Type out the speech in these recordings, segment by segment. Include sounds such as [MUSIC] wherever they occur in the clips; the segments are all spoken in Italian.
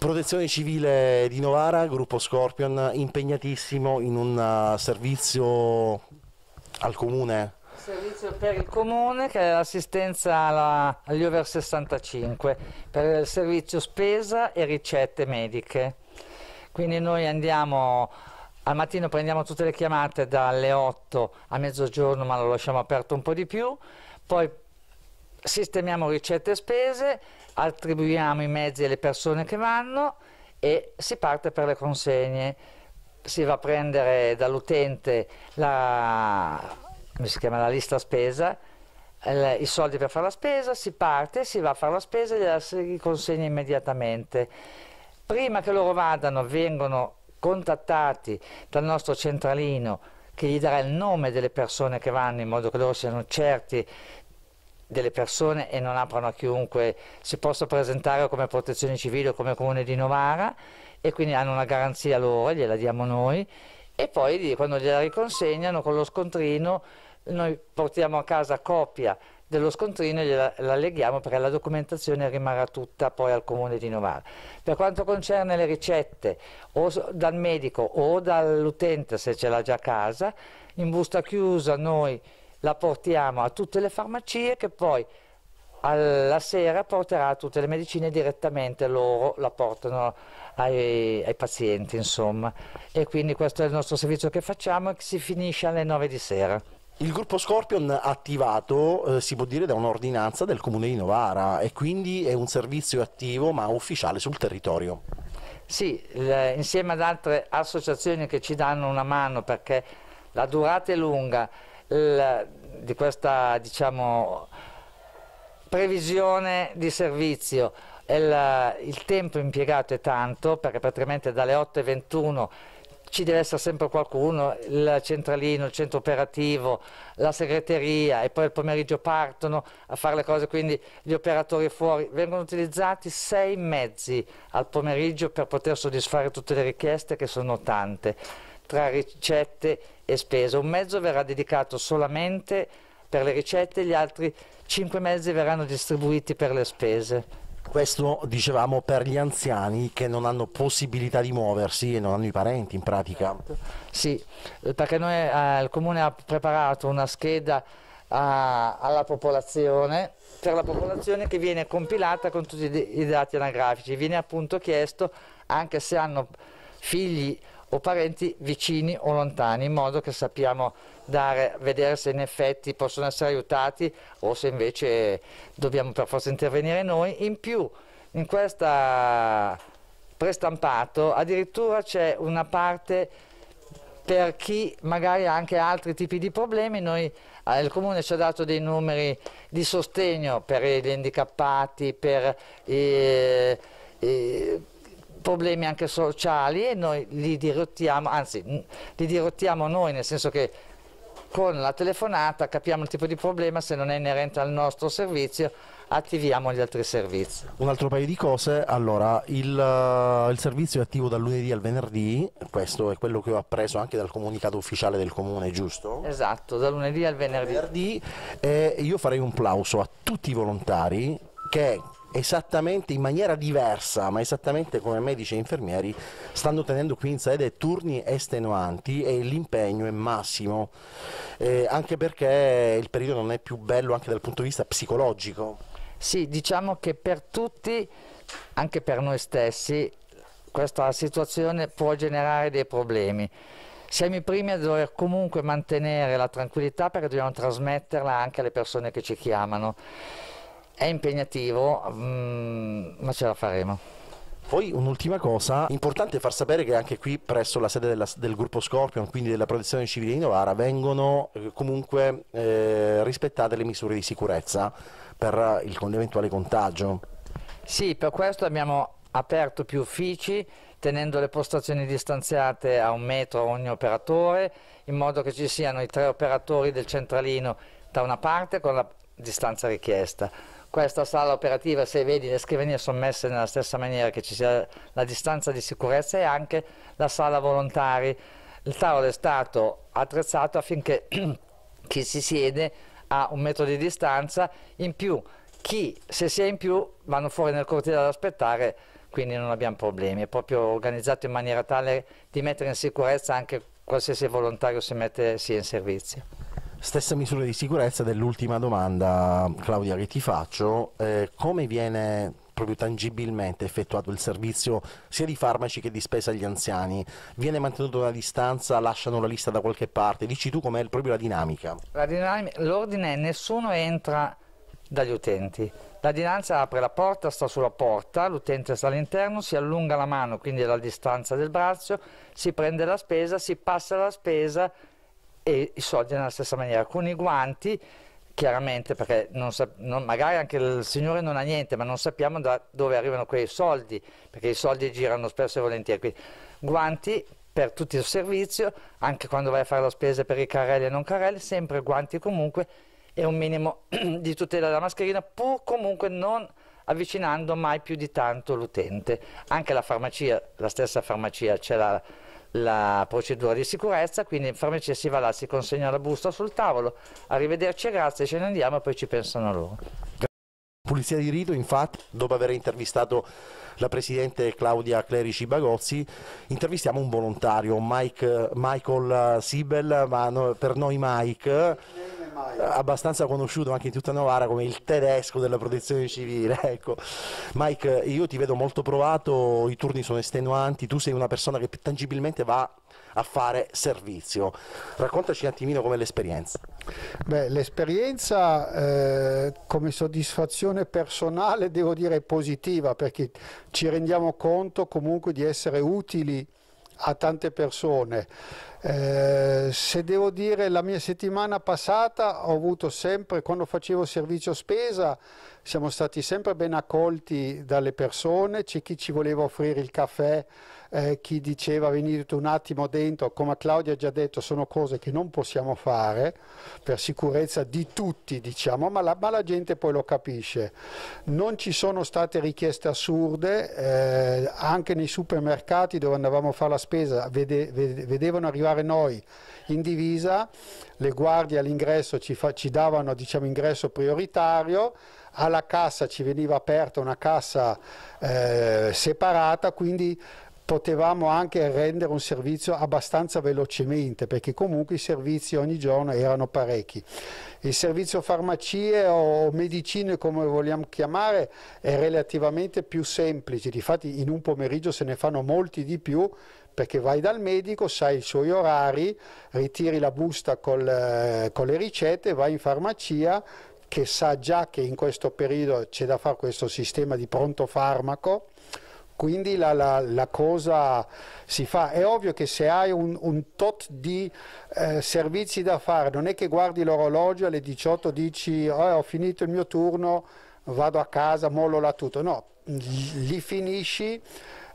Protezione Civile di Novara, gruppo Scorpion, impegnatissimo in un eh, servizio al comune servizio per il comune che è l'assistenza alla, agli over 65 per il servizio spesa e ricette mediche. Quindi noi andiamo al mattino prendiamo tutte le chiamate dalle 8 a mezzogiorno, ma lo lasciamo aperto un po' di più, poi sistemiamo ricette e spese, attribuiamo i mezzi alle persone che vanno e si parte per le consegne. Si va a prendere dall'utente la, la, lista spesa, il, i soldi per fare la spesa, si parte, si va a fare la spesa e gliela si consegna immediatamente. Prima che loro vadano vengono contattati dal nostro centralino che gli darà il nome delle persone che vanno in modo che loro siano certi delle persone e non aprono a chiunque si possa presentare come protezione civile o come comune di Novara e quindi hanno una garanzia loro, gliela diamo noi e poi quando gliela riconsegnano con lo scontrino noi portiamo a casa copia dello scontrino e gliela la leghiamo perché la documentazione rimarrà tutta poi al comune di Novara. Per quanto concerne le ricette o dal medico o dall'utente se ce l'ha già a casa, in busta chiusa noi la portiamo a tutte le farmacie che poi alla sera porterà tutte le medicine direttamente loro, la portano ai, ai, pazienti, insomma. E quindi questo è il nostro servizio che facciamo e che si finisce alle 9 di sera. Il gruppo Scorpion attivato, eh, si può dire, da un'ordinanza del comune di Novara e quindi è un servizio attivo ma ufficiale sul territorio. Sì, le, insieme ad altre associazioni che ci danno una mano perché la durata è lunga, la, di questa diciamo, previsione di servizio. Il, il, tempo impiegato è tanto perché praticamente dalle 8.21 ci deve essere sempre qualcuno, il centralino, il centro operativo, la segreteria e poi il pomeriggio partono a fare le cose, quindi gli operatori fuori. Vengono utilizzati sei mezzi al pomeriggio per poter soddisfare tutte le richieste che sono tante, tra ricette, e spese, un mezzo verrà dedicato solamente per le ricette, gli altri cinque mezzi verranno distribuiti per le spese. Questo dicevamo per gli anziani che non hanno possibilità di muoversi e non hanno i parenti in pratica. Sì, perché noi, eh, il comune ha preparato una scheda a, alla popolazione, per la popolazione che viene compilata con tutti i dati anagrafici. Viene appunto chiesto, anche se hanno figli o parenti vicini o lontani, in modo che sappiamo dare, vedere se in effetti possono essere aiutati o se invece dobbiamo per forza intervenire noi. In più, in questa prestampato addirittura c'è una parte per chi magari ha anche altri tipi di problemi, Noi, eh, il Comune ci ha dato dei numeri di sostegno per gli handicappati, per... Eh, eh, problemi anche sociali e noi li dirottiamo, anzi li dirottiamo noi nel senso che con la telefonata capiamo il tipo di problema, se non è inerente al nostro servizio attiviamo gli altri servizi. Un altro paio di cose, allora il, eh, il, servizio è attivo dal lunedì al venerdì, questo è quello che ho appreso anche dal comunicato ufficiale del comune, giusto? Esatto, dal lunedì al venerdì. venerdì e io farei un plauso a tutti i volontari che esattamente in maniera diversa, ma esattamente come medici e infermieri stanno tenendo qui in sede turni estenuanti e l'impegno è massimo, eh, anche perché il periodo non è più bello anche dal punto di vista psicologico. Sì, diciamo che per tutti, anche per noi stessi, questa situazione può generare dei problemi. Siamo i primi a dover comunque mantenere la tranquillità perché dobbiamo trasmetterla anche alle persone che ci chiamano è impegnativo, mh, mm, ma ce la faremo. Poi un'ultima cosa, importante far sapere che anche qui presso la sede della, del gruppo Scorpion, quindi della protezione civile di Novara, vengono eh, comunque eh, rispettate le misure di sicurezza per il, l'eventuale contagio. Sì, per questo abbiamo aperto più uffici tenendo le postazioni distanziate a un metro ogni operatore, in modo che ci siano i tre operatori del centralino da una parte con la distanza richiesta questa sala operativa, se vedi le scrivanie sono messe nella stessa maniera che ci sia la distanza di sicurezza e anche la sala volontari. Il tavolo è stato attrezzato affinché [CLEARS THROAT] chi si siede ha un metro di distanza in più. Chi, se si è in più, vanno fuori nel cortile ad aspettare, quindi non abbiamo problemi. È proprio organizzato in maniera tale di mettere in sicurezza anche qualsiasi volontario si, mette, si in servizio. Stessa misura di sicurezza dell'ultima domanda, Claudia, che ti faccio. Eh, come viene proprio tangibilmente effettuato il servizio sia di farmaci che di spesa agli anziani? Viene mantenuto una distanza, lasciano la lista da qualche parte? Dici tu com'è proprio la dinamica? La l'ordine è nessuno entra dagli utenti. La dinanza apre la porta, sta sulla porta, l'utente sta all'interno, si allunga la mano, quindi alla distanza del braccio, si prende la spesa, si passa la spesa, e i soldi nella stessa maniera, con i guanti chiaramente perché non non, magari anche il signore non ha niente ma non sappiamo da dove arrivano quei soldi perché i soldi girano spesso e volentieri quindi guanti per tutto il servizio anche quando vai a fare la spesa per i carrelli e non carrelli sempre guanti comunque e un minimo [CLEARS THROAT] di tutela della mascherina pur comunque non avvicinando mai più di tanto l'utente anche la farmacia la stessa farmacia ce l'ha la procedura di sicurezza, quindi in farmacia si va là, si consegna la busta sul tavolo, arrivederci, grazie, ce ne andiamo e poi ci pensano loro. Pulizia di Rito, infatti, dopo aver intervistato la presidente Claudia Clerici Bagozzi, intervistiamo un volontario, Mike, Michael Sibel, ma no, per noi Mike abbastanza conosciuto anche in tutta Novara come il tedesco della protezione civile. [LAUGHS] Ecco. Mike, io ti vedo molto provato, i turni sono estenuanti, tu sei una persona che tangibilmente va a fare servizio. Raccontaci un attimino come l'esperienza. Beh, l'esperienza eh, come soddisfazione personale devo dire è positiva perché ci rendiamo conto comunque di essere utili a tante persone. Eh, se devo dire la mia settimana passata ho avuto sempre, quando facevo servizio spesa, siamo stati sempre ben accolti dalle persone, c'è chi ci voleva offrire il caffè eh, chi diceva venite un attimo dentro, come Claudia ha già detto, sono cose che non possiamo fare per sicurezza di tutti, diciamo, ma la, ma la gente poi lo capisce. Non ci sono state richieste assurde, eh, anche nei supermercati dove andavamo a fare la spesa, vede, vede, vedevano arrivare noi in divisa, le guardie all'ingresso ci, ci, davano diciamo, ingresso prioritario, alla cassa ci veniva aperta una cassa eh, separata, quindi potevamo anche rendere un servizio abbastanza velocemente perché comunque i servizi ogni giorno erano parecchi. Il servizio farmacie o medicine come vogliamo chiamare è relativamente più semplice, difatti in un pomeriggio se ne fanno molti di più perché vai dal medico, sai i suoi orari, ritiri la busta col, eh, con le ricette, vai in farmacia che sa già che in questo periodo c'è da fare questo sistema di pronto farmaco quindi la, la, la, cosa si fa. È ovvio che se hai un, un tot di eh, servizi da fare, non è che guardi l'orologio alle 18 dici oh, ho finito il mio turno, vado a casa, mollo là tutto. No, li finisci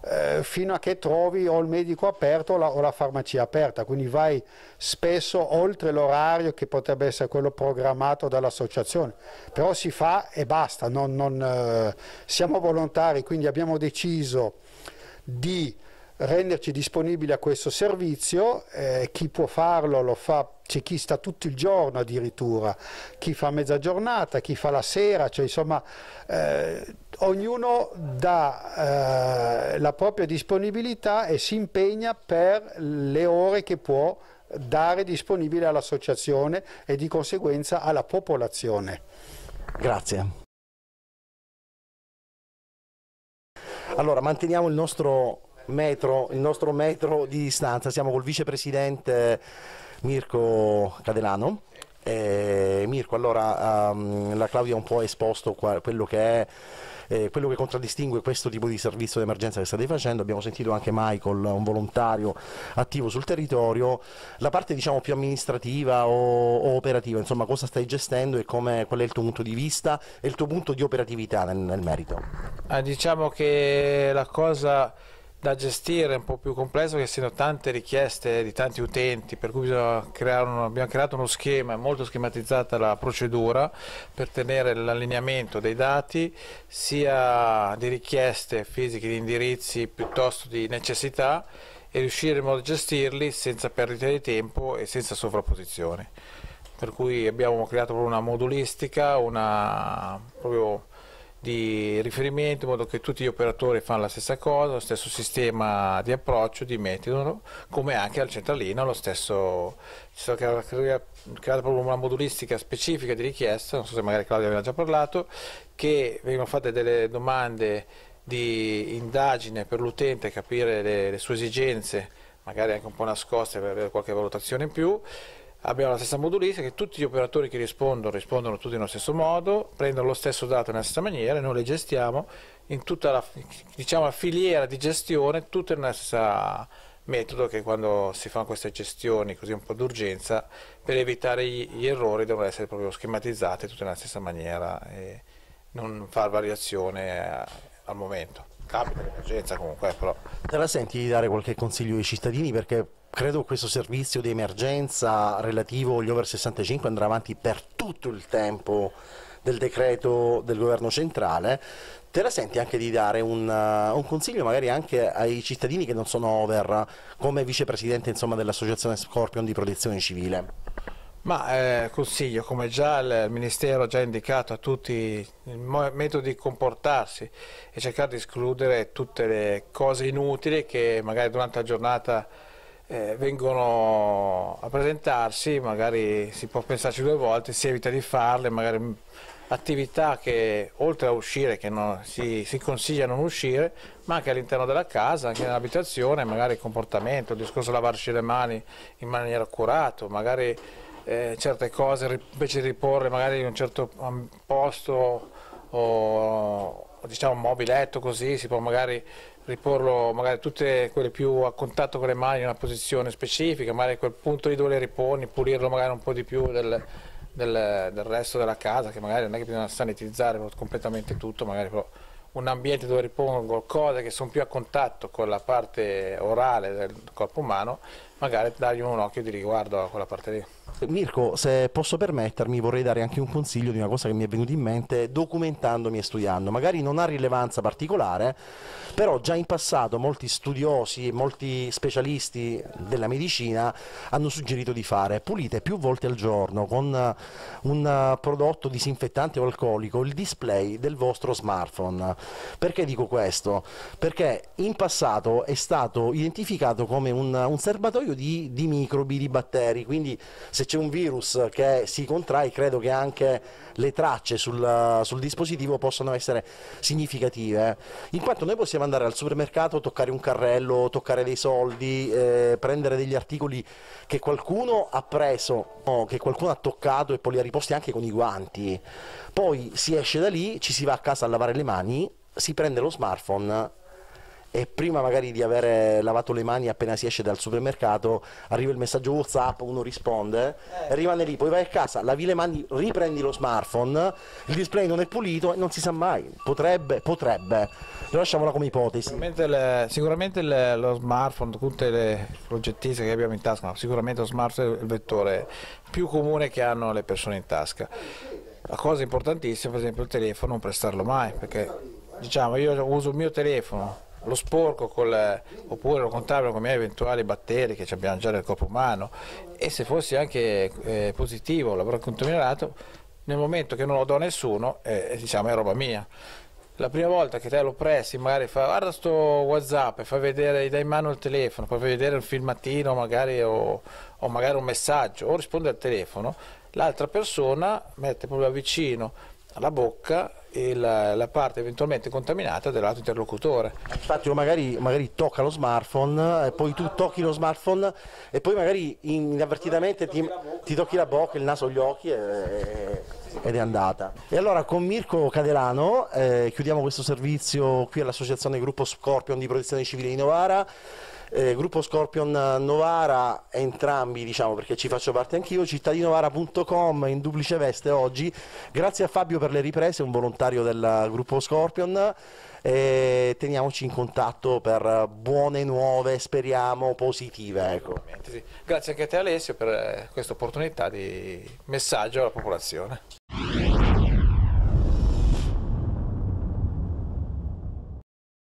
eh, fino a che trovi o il medico aperto o la, o la farmacia aperta, quindi vai spesso oltre l'orario che potrebbe essere quello programmato dall'associazione, però si fa e basta, non, non, eh, siamo volontari, quindi abbiamo deciso di renderci disponibili a questo servizio, eh, chi può farlo lo fa, c'è chi sta tutto il giorno addirittura, chi fa mezza giornata, chi fa la sera, cioè insomma eh, ognuno dà eh, la propria disponibilità e si impegna per le ore che può dare disponibile all'associazione e di conseguenza alla popolazione. Grazie. Allora, manteniamo il nostro metro, il nostro metro di distanza. Siamo col vicepresidente Mirko Cadelano. Eh, Mirko, allora um, la Claudia ha un po' esposto qua, quello che è eh, quello che contraddistingue questo tipo di servizio d'emergenza che state facendo, abbiamo sentito anche Michael, un volontario attivo sul territorio, la parte diciamo più amministrativa o, o operativa, insomma cosa stai gestendo e come, qual è il tuo punto di vista e il tuo punto di operatività nel, nel merito? Ah, diciamo che la cosa da gestire, un po' più complesso, che siano tante richieste di tanti utenti, per cui uno, abbiamo creato uno schema, molto schematizzata la procedura per tenere l'allineamento dei dati, sia di richieste fisiche, di indirizzi, piuttosto di necessità, e riuscire in modo a gestirli senza perdita di tempo e senza sovrapposizioni. Per cui abbiamo creato proprio una modulistica, una proprio di riferimento in modo che tutti gli operatori fanno la stessa cosa, lo stesso sistema di approccio, di metodo, come anche al centralino, lo stesso, ci sono creata proprio una modulistica specifica di richiesta, non so se magari Claudio aveva già parlato, che vengono fatte delle domande di indagine per l'utente, capire le, le sue esigenze, magari anche un po' nascoste per avere qualche valutazione in più, abbiamo la stessa modulistica che tutti gli operatori che rispondono rispondono tutti nello stesso modo, prendono lo stesso dato nella stessa maniera e noi le gestiamo in tutta la diciamo, filiera di gestione, tutte nella stessa metodo che quando si fanno queste gestioni così un po' d'urgenza per evitare gli, errori devono essere proprio schematizzate tutte nella stessa maniera e non far variazione al momento. Capita l'emergenza comunque eh, però. Te la senti di dare qualche consiglio ai cittadini perché credo questo servizio di emergenza relativo agli over 65 andrà avanti per tutto il tempo del decreto del governo centrale. Te la senti anche di dare un, uh, un consiglio magari anche ai cittadini che non sono over, come vicepresidente dell'Associazione Scorpion di Protezione Civile? Ma eh, consiglio, come già il Ministero ha già indicato a tutti il metodo di comportarsi e cercare di escludere tutte le cose inutili che magari durante la giornata eh, vengono a presentarsi, magari si può pensarci due volte, si evita di farle, magari attività che oltre a uscire, che non, si, si consiglia non uscire, ma anche all'interno della casa, anche nell'abitazione, magari il comportamento, il discorso di lavarci le mani in maniera accurata, magari eh, certe cose invece di riporre magari in un certo posto o diciamo un mobiletto così, si può magari riporlo magari tutte quelle più a contatto con le mani in una posizione specifica, magari quel punto lì dove le riponi, pulirlo magari un po' di più del, del, del resto della casa, che magari non è che bisogna sanitizzare completamente tutto, magari però un ambiente dove ripongo cose che sono più a contatto con la parte orale del corpo umano, magari dargli un occhio di riguardo a quella parte lì. Mirko, se posso permettermi, vorrei dare anche un consiglio di una cosa che mi è venuta in mente documentandomi e studiando. Magari non ha rilevanza particolare, però già in passato molti studiosi, molti specialisti della medicina hanno suggerito di fare pulite più volte al giorno con eh, un eh, prodotto disinfettante o alcolico il display del vostro smartphone. Perché dico questo? Perché in passato è stato identificato come un, un serbatoio di, di microbi, di batteri, quindi se c'è un virus che si contrae, credo che anche le tracce sul, sul dispositivo possano essere significative. Eh. In quanto noi possiamo andare al supermercato, toccare un carrello, toccare dei soldi, eh, prendere degli articoli che qualcuno ha preso, o che qualcuno ha toccato e poi li ha riposti anche con i guanti. Poi si esce da lì, ci si va a casa a lavare le mani, si prende lo smartphone e prima magari di aver lavato le mani appena si esce dal supermercato arriva il messaggio Whatsapp, uno risponde, eh. rimane lì, poi vai a casa, lavi le mani, riprendi lo smartphone, il display non è pulito e non si sa mai, potrebbe, potrebbe, lo lasciamola come ipotesi. Sicuramente, le, sicuramente le, lo smartphone, tutte le progettiste che abbiamo in tasca, ma sicuramente lo smartphone è il vettore più comune che hanno le persone in tasca. La cosa importantissima, per esempio, il telefono, non prestarlo mai, perché diciamo io uso il mio telefono lo sporco col, oppure lo contabile miei eventuali batteri che abbiamo già nel corpo umano e se fossi anche eh, positivo, l'avrò contaminato, nel momento che non lo do a nessuno eh, eh diciamo, è roba mia. La prima volta che te lo pressi, magari fa guarda sto WhatsApp e fa vedere, dai in mano il telefono, poi fai vedere un filmatino magari, o, o magari un messaggio o risponde al telefono, l'altra persona mette proprio vicino alla bocca e la, la, parte eventualmente contaminata dell'altro interlocutore. Infatti magari, magari tocca lo smartphone, e eh, poi tu tocchi lo smartphone e poi magari inavvertitamente ti, ti tocchi la bocca, il naso, gli occhi e, ed è andata. E allora con Mirko Cadelano eh, chiudiamo questo servizio qui all'Associazione Gruppo Scorpion di Protezione Civile di Novara eh, gruppo Scorpion Novara, entrambi diciamo perché ci faccio parte anch'io, cittadinovara.com in duplice veste oggi, grazie a Fabio per le riprese, un volontario del gruppo Scorpion, eh, teniamoci in contatto per buone nuove, speriamo positive. Ecco. Sì. Grazie anche a te Alessio per eh, questa opportunità di messaggio alla popolazione.